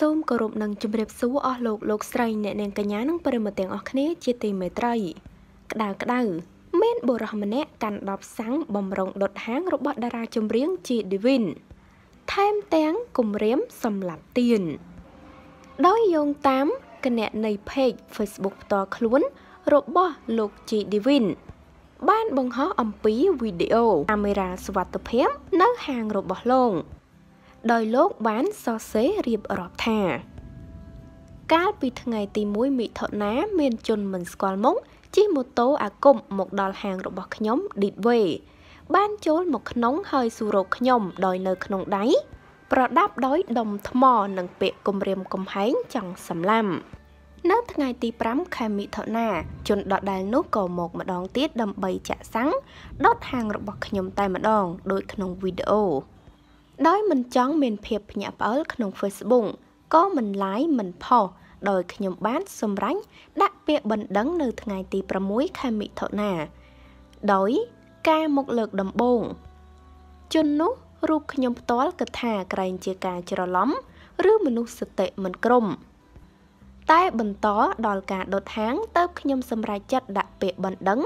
សូមគោរពនិងជម្រាបសួរអស់លោកលោកស្រីអ្នកនាងកញ្ញានិងប្រិមត្តទាំងអស់គ្នាជាទីមេត្រី ក្តៅក្តៅមានបុរសម្នាក់កាន់ដបសាំងបំរុងដុតហាងរបស់តារាចម្រៀងជីឌីវិនថែមទាំងគំរាមសម្លាប់ទៀនដោយយោងតាមគណនី page Facebook ផ្ទាល់ខ្លួន របស់លោកជីឌីវិនបានបង្ហោះអំពីវីដេអូកាមេរ៉ាសវត្ថិភាព នៅហាងរបស់លោកដោយលោកបានសរសេររៀបរាប់ថាកាលពីថ្ងៃ ទី1មិថុនាមាន ជនមិនស្គាល់មុខជិះម៉ូតូអាគមមកដល់ហាងរបស់ខ្ញុំ Deepway បានចូលមកក្នុងហើយសួររកខ្ញុំដោយនៅក្នុងដៃប្រដាប់ដោយដុំថ្មនិងពាក្យគំរាមកំហែងចង់សម្លាប់នៅថ្ងៃទី5ខែមិថុនាជនដដែលនោះក៏មក ម្ដងទៀតដើម្បីចាក់សាំងដុតហាងរបស់ខ្ញុំតែម្ដងដូចក្នុងវីដេអូដោយមិនចង់មានភាពភ្ញាក់ផ្អើលក្នុង Facebook ក៏មិន like មិនផុសដោយខ្ញុំបានសម្រាញ់ដាក់ពាក្យបណ្ដឹង នៅថ្ងៃទី6ខែមិថុនាដោយការមកលើកដំបូង ជន់នោះរូបខ្ញុំផ្ទាល់គិតថាក្រែងជាការច្រឡំឬមនុស្សសតិមិនក្រុមតែបន្តដល់ការដុតហាងទៅខ្ញុំសម្រេចចិត្តដាក់ពាក្យបណ្ដឹង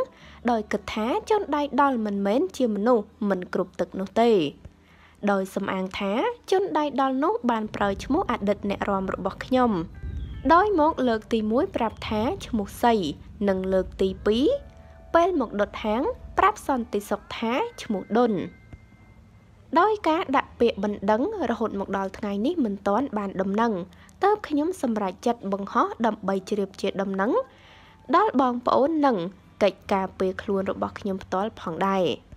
ដោយគិតថាចន់ដៃដល់មិនមែនជាមនុស្សមិនគ្រប់ទឹកនោះទេដោយសំអាងថាជនដៃដល់នោះបានប្រើឈ្មោះអតីតអ្នករាំរបស់ខ្ញុំដោយមកលើកទី1ប្រាប់ថាឈ្មោះសីនិងលើកទី2ពេលមកដុតហាង ប្រាប់សន្តិសុខថាឈ្មោះដុន ដោយការដាក់ពាក្យបណ្ដឹងរហូតមកដល់ថ្ងៃនេះមិនទាន់បានដំណឹងតើបខ្ញុំសម្រេចចិត្តបង្ហោះដើម្បីជ្រាបជាដំណឹងដល់បងប្អូននឹងកិច្ចការពេលខ្លួនរបស់ខ្ញុំផ្ទាល់ផងដែរ។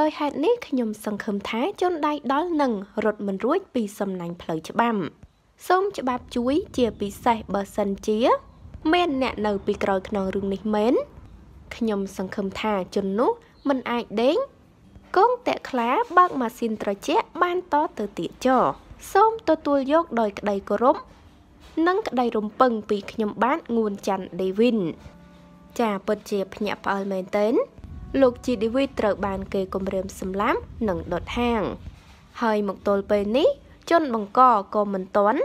ដោយហេតុនេះខ្ញុំសង្ឃឹមថាជនដៃដល់នឹងរត់មិនរួចពីសំណាញ់ផ្លូវច្បាប់សូមច្បាប់ជួយជាពិសេសបើសិនជា មាន អ្នកនៅពីក្រោយខ្នងរឿងនេះមែនខ្ញុំសង្ឃឹមថាជននោះមិនអាចដេញកងតាក់ខ្លាបើកម៉ាស៊ីនត្រជាក់បានតទៅទៀតចោសូមទទួលយកដោយក្តីគោរពនិងក្តីរំពឹងពីខ្ញុំបាទងួនច័ន្ទដេវីនចាពិតជាភ្ញាក់ផ្អើលមែនទែនលោកជីឌីវីត្រូវ បានគេគំរាមសម្លាប់និងដុតហាង ហើយមកទល់ពេលនេះ ជនបង្កក៏មិនទាន់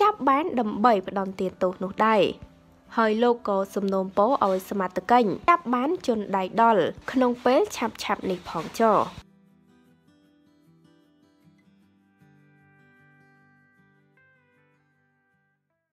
ចាប់បានដើម្បីផ្ដន់ទាទោសនោះដែរហើយលោកក៏សំណូមពរឲ្យសមត្ថកិច្ចចាប់បានជនដៃដល់ក្នុងពេលឆាប់ៗនេះផងចោ